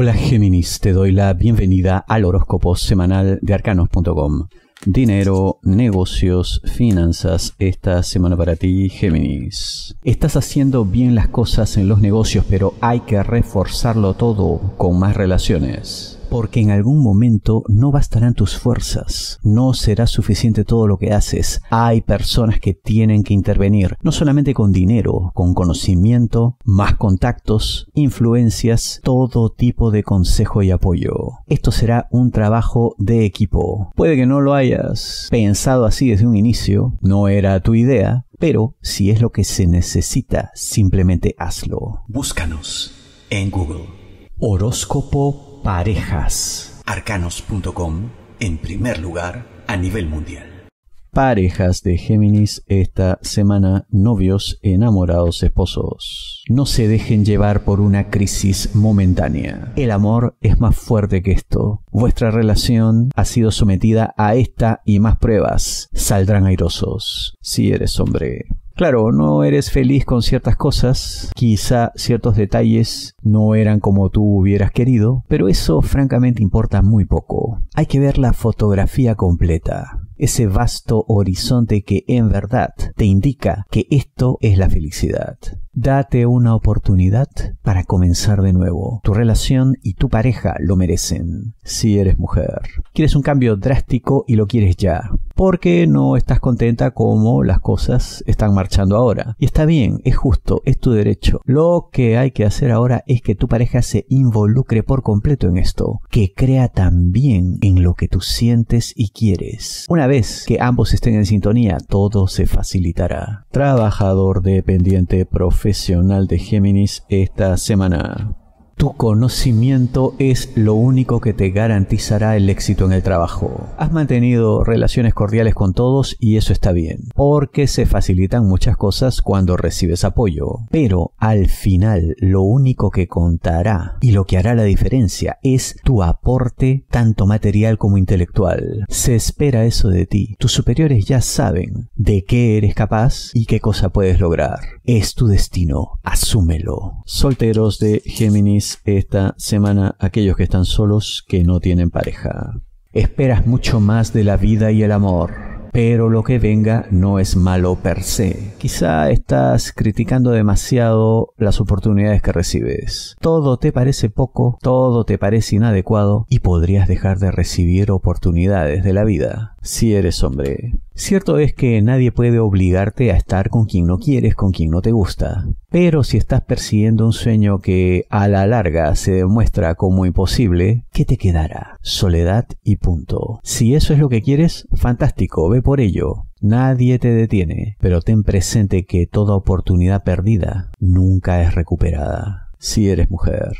Hola Géminis, te doy la bienvenida al horóscopo semanal de arcanos.com. Dinero, negocios, finanzas, esta semana para ti Géminis. Estás haciendo bien las cosas en los negocios, pero hay que reforzarlo todo con más relaciones porque en algún momento no bastarán tus fuerzas, no será suficiente todo lo que haces. Hay personas que tienen que intervenir, no solamente con dinero, con conocimiento, más contactos, influencias, todo tipo de consejo y apoyo. Esto será un trabajo de equipo. Puede que no lo hayas pensado así desde un inicio, no era tu idea, pero si es lo que se necesita, simplemente hazlo. Búscanos en Google. Horóscopo Parejas. Arcanos.com en primer lugar a nivel mundial. Parejas de Géminis esta semana, novios, enamorados, esposos. No se dejen llevar por una crisis momentánea. El amor es más fuerte que esto. Vuestra relación ha sido sometida a esta y más pruebas. Saldrán airosos si eres hombre. Claro, no eres feliz con ciertas cosas, quizá ciertos detalles no eran como tú hubieras querido, pero eso francamente importa muy poco. Hay que ver la fotografía completa, ese vasto horizonte que en verdad te indica que esto es la felicidad. Date una oportunidad para comenzar de nuevo. Tu relación y tu pareja lo merecen, si eres mujer. Quieres un cambio drástico y lo quieres ya porque no estás contenta como las cosas están marchando ahora. Y está bien, es justo, es tu derecho. Lo que hay que hacer ahora es que tu pareja se involucre por completo en esto, que crea también en lo que tú sientes y quieres. Una vez que ambos estén en sintonía, todo se facilitará. Trabajador dependiente profesional de Géminis esta semana. Tu conocimiento es lo único que te garantizará el éxito en el trabajo. Has mantenido relaciones cordiales con todos y eso está bien, porque se facilitan muchas cosas cuando recibes apoyo. Pero al final lo único que contará y lo que hará la diferencia es tu aporte tanto material como intelectual. Se espera eso de ti. Tus superiores ya saben de qué eres capaz y qué cosa puedes lograr. Es tu destino. Asúmelo. Solteros de Géminis esta semana aquellos que están solos, que no tienen pareja. Esperas mucho más de la vida y el amor, pero lo que venga no es malo per se. Quizá estás criticando demasiado las oportunidades que recibes. Todo te parece poco, todo te parece inadecuado y podrías dejar de recibir oportunidades de la vida si eres hombre. Cierto es que nadie puede obligarte a estar con quien no quieres, con quien no te gusta. Pero si estás persiguiendo un sueño que a la larga se demuestra como imposible, ¿qué te quedará? Soledad y punto. Si eso es lo que quieres, fantástico, ve por ello. Nadie te detiene, pero ten presente que toda oportunidad perdida nunca es recuperada. Si eres mujer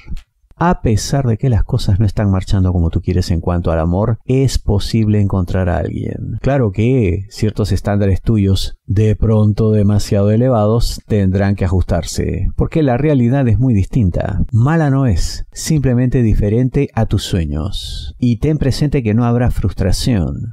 a pesar de que las cosas no están marchando como tú quieres en cuanto al amor, es posible encontrar a alguien. Claro que ciertos estándares tuyos, de pronto demasiado elevados, tendrán que ajustarse, porque la realidad es muy distinta. Mala no es, simplemente diferente a tus sueños. Y ten presente que no habrá frustración.